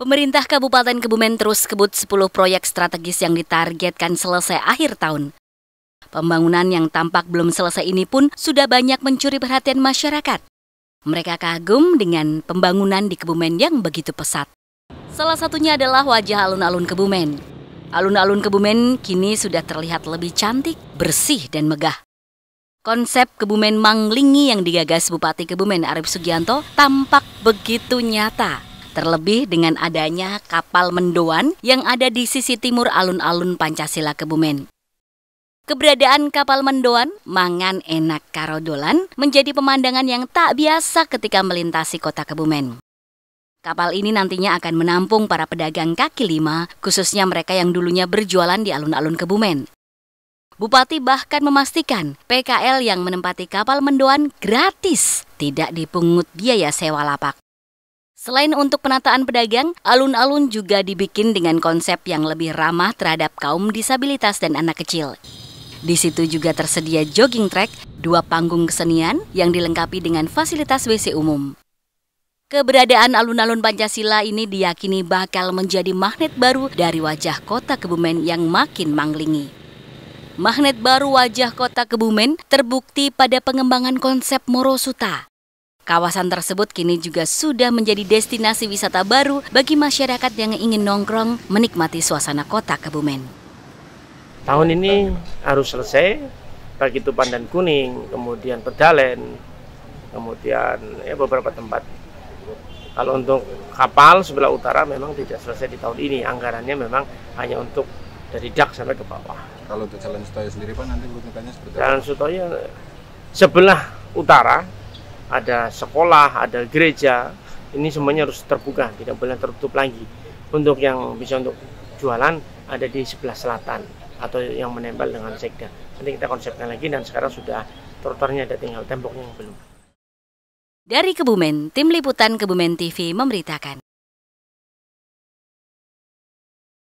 Pemerintah Kabupaten Kebumen terus kebut 10 proyek strategis yang ditargetkan selesai akhir tahun. Pembangunan yang tampak belum selesai ini pun sudah banyak mencuri perhatian masyarakat. Mereka kagum dengan pembangunan di Kebumen yang begitu pesat. Salah satunya adalah wajah alun-alun Kebumen. Alun-alun Kebumen kini sudah terlihat lebih cantik, bersih, dan megah. Konsep Kebumen Manglingi yang digagas Bupati Kebumen Arif Sugianto tampak begitu nyata Terlebih dengan adanya kapal Mendoan yang ada di sisi timur alun-alun Pancasila Kebumen. Keberadaan kapal Mendoan, mangan enak karodolan, menjadi pemandangan yang tak biasa ketika melintasi kota Kebumen. Kapal ini nantinya akan menampung para pedagang kaki lima, khususnya mereka yang dulunya berjualan di alun-alun Kebumen. Bupati bahkan memastikan PKL yang menempati kapal Mendoan gratis, tidak dipungut biaya sewa lapak. Selain untuk penataan pedagang, alun-alun juga dibikin dengan konsep yang lebih ramah terhadap kaum disabilitas dan anak kecil. Di situ juga tersedia jogging track, dua panggung kesenian yang dilengkapi dengan fasilitas WC umum. Keberadaan alun-alun Pancasila ini diyakini bakal menjadi magnet baru dari wajah kota Kebumen yang makin manglingi. Magnet baru wajah kota Kebumen terbukti pada pengembangan konsep Morosuta, Kawasan tersebut kini juga sudah menjadi destinasi wisata baru bagi masyarakat yang ingin nongkrong menikmati suasana kota Kebumen. Tahun ini harus selesai, baik itu Pandan Kuning, kemudian Pedalen, kemudian ya beberapa tempat. Kalau untuk kapal sebelah utara memang tidak selesai di tahun ini, anggarannya memang hanya untuk dari dak sampai ke bawah. Kalau untuk Jalan Sutoyo sendiri Pak nanti rutenya seperti apa? Jalan Sutoyo sebelah utara ada sekolah, ada gereja. Ini semuanya harus terbuka, tidak boleh tertutup lagi. Untuk yang bisa untuk jualan ada di sebelah selatan atau yang menempel dengan sekda. Nanti kita konsepkan lagi dan sekarang sudah trotoarnya ada tinggal temboknya yang belum. Dari Kebumen, Tim Liputan Kebumen TV memberitakan.